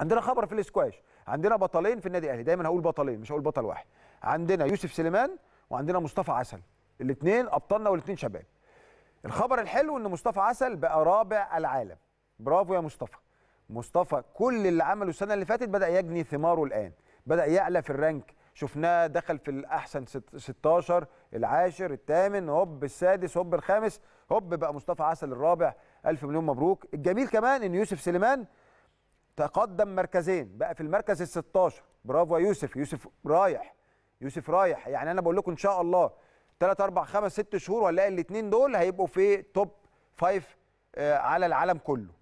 عندنا خبر في الاسكواش عندنا بطلين في النادي الاهلي دايما هقول بطلين مش هقول بطل واحد عندنا يوسف سليمان وعندنا مصطفى عسل الاثنين ابطالنا والاثنين شباب الخبر الحلو ان مصطفى عسل بقى رابع العالم برافو يا مصطفى مصطفى كل اللي عمله السنه اللي فاتت بدا يجني ثماره الان بدا يعلى في الرانك شفناه دخل في الاحسن 16 العاشر الثامن هوب السادس هوب الخامس هوب بقى مصطفى عسل الرابع الف مليون مبروك الجميل كمان ان يوسف سليمان تقدم مركزين بقى في المركز ال 16 برافو يا يوسف يوسف رايح يوسف رايح يعني انا بقول لكم ان شاء الله 3 4 5 6 شهور وهنلاقي إيه، الاثنين دول هيبقوا في توب 5 آه، على العالم كله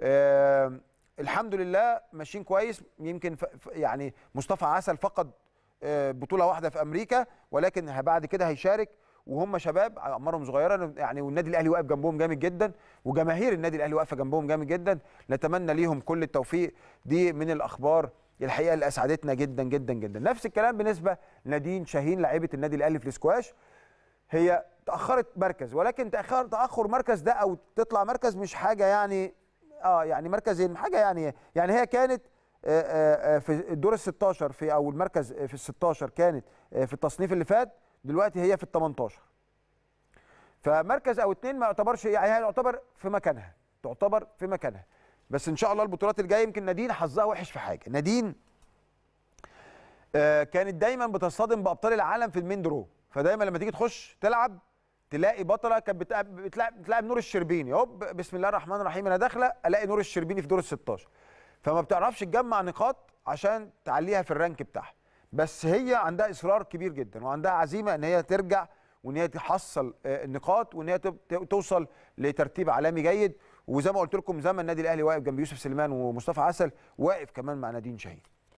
آه، الحمد لله ماشيين كويس يمكن يعني مصطفى عسل فقد آه، بطوله واحده في امريكا ولكن بعد كده هيشارك وهم شباب اعمارهم صغيره يعني والنادي الاهلي واقف جنبهم جامد جدا وجماهير النادي الاهلي واقفه جنبهم جامد جدا نتمنى ليهم كل التوفيق دي من الاخبار الحقيقه اللي اسعدتنا جدا جدا جدا نفس الكلام بالنسبه لنادين شاهين لعيبه النادي الاهلي في الاسكواش هي تاخرت مركز ولكن تاخر تاخر مركز ده او تطلع مركز مش حاجه يعني اه يعني مركزين حاجه يعني يعني هي كانت آه، آه، آه، في الدور ال 16 في او المركز في ال 16 كانت في التصنيف اللي فات دلوقتي هي في ال 18 فمركز او اتنين ما يعتبرش يعني هي تعتبر في مكانها تعتبر في مكانها بس ان شاء الله البطولات الجايه يمكن نادين حظها وحش في حاجه نادين آه، كانت دايما بتصطدم بابطال العالم في المين درو فدايما لما تيجي تخش تلعب تلاقي بطله كانت بتلعب, بتلعب, بتلعب نور الشربيني هوب بسم الله الرحمن الرحيم انا داخله الاقي نور الشربيني في دور ال 16 فما بتعرفش تجمع نقاط عشان تعليها في الرانك بتاعها بس هي عندها اصرار كبير جدا وعندها عزيمه ان هي ترجع وان هي تحصل النقاط آه، وان هي توصل لترتيب عالمي جيد وزي ما قلت لكم زي ما النادي الاهلي واقف جنب يوسف سليمان ومصطفى عسل واقف كمان مع نادين شاهين